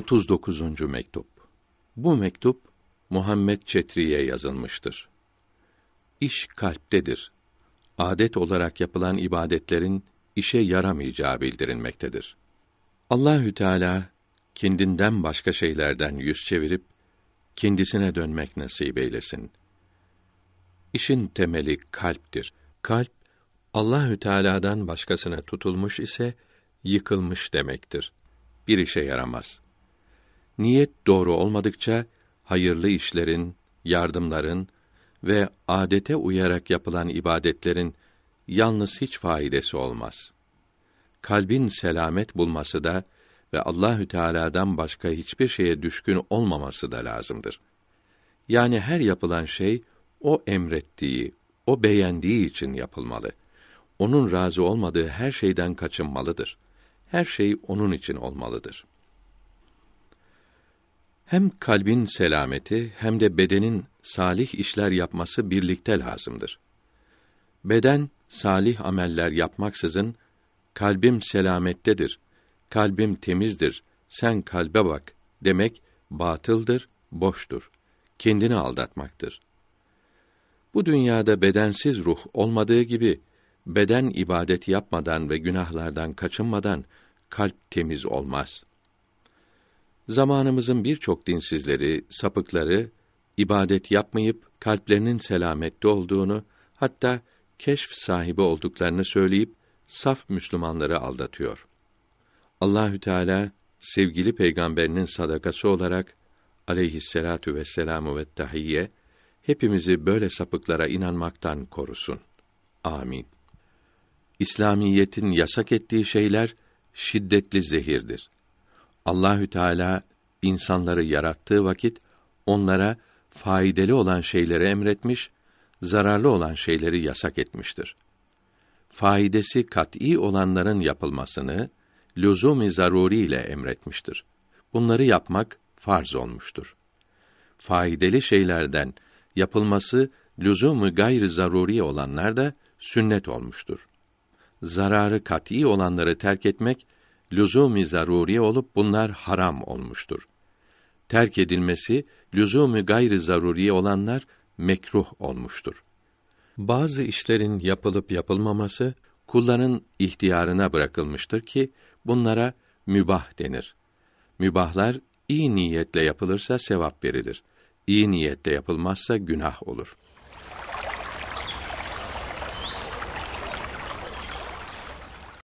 39. mektup. Bu mektup Muhammed Çetri'ye yazılmıştır. İş kalptedir. Adet olarak yapılan ibadetlerin işe yaramayacağı bildirilmektedir. Allahü Teala kendinden başka şeylerden yüz çevirip kendisine dönmek nasip eylesin. İşin temeli kalptir. Kalp Allahü Teala'dan başkasına tutulmuş ise yıkılmış demektir. Bir işe yaramaz.'' Niyet doğru olmadıkça hayırlı işlerin, yardımların ve adete uyarak yapılan ibadetlerin yalnız hiç faidesi olmaz. Kalbin selamet bulması da ve Allahü Teala'dan başka hiçbir şeye düşkün olmaması da lazımdır. Yani her yapılan şey o emrettiği, o beğendiği için yapılmalı. Onun razı olmadığı her şeyden kaçınmalıdır. Her şey onun için olmalıdır.'' Hem kalbin selameti hem de bedenin salih işler yapması birlikte lazımdır. Beden salih ameller yapmaksızın kalbim selamettedir, kalbim temizdir, sen kalbe bak demek batıldır, boştur. Kendini aldatmaktır. Bu dünyada bedensiz ruh olmadığı gibi beden ibadeti yapmadan ve günahlardan kaçınmadan kalp temiz olmaz.'' Zamanımızın birçok dinsizleri, sapıkları ibadet yapmayıp kalplerinin selamette olduğunu, hatta keşf sahibi olduklarını söyleyip saf Müslümanları aldatıyor. Allahü Teala sevgili peygamberinin sadakası olarak aleyhisselatu vesselamu ve tahiyye hepimizi böyle sapıklara inanmaktan korusun. Amin. İslamiyetin yasak ettiği şeyler şiddetli zehirdir. Allahü Teala insanları yarattığı vakit onlara faydalı olan şeyleri emretmiş, zararlı olan şeyleri yasak etmiştir. Faidesi kat'î olanların yapılmasını lüzum-i zaruri ile emretmiştir. Bunları yapmak farz olmuştur. Faydalı şeylerden yapılması lüzum-u gayr zaruri olanlar da sünnet olmuştur. Zararı kat'î olanları terk etmek lüzum-i zaruri olup bunlar haram olmuştur. Terk edilmesi lüzum-i gayri zaruri olanlar mekruh olmuştur. Bazı işlerin yapılıp yapılmaması kulların ihtiyarına bırakılmıştır ki bunlara mübah denir. Mübahlar iyi niyetle yapılırsa sevap verilir. İyi niyetle yapılmazsa günah olur.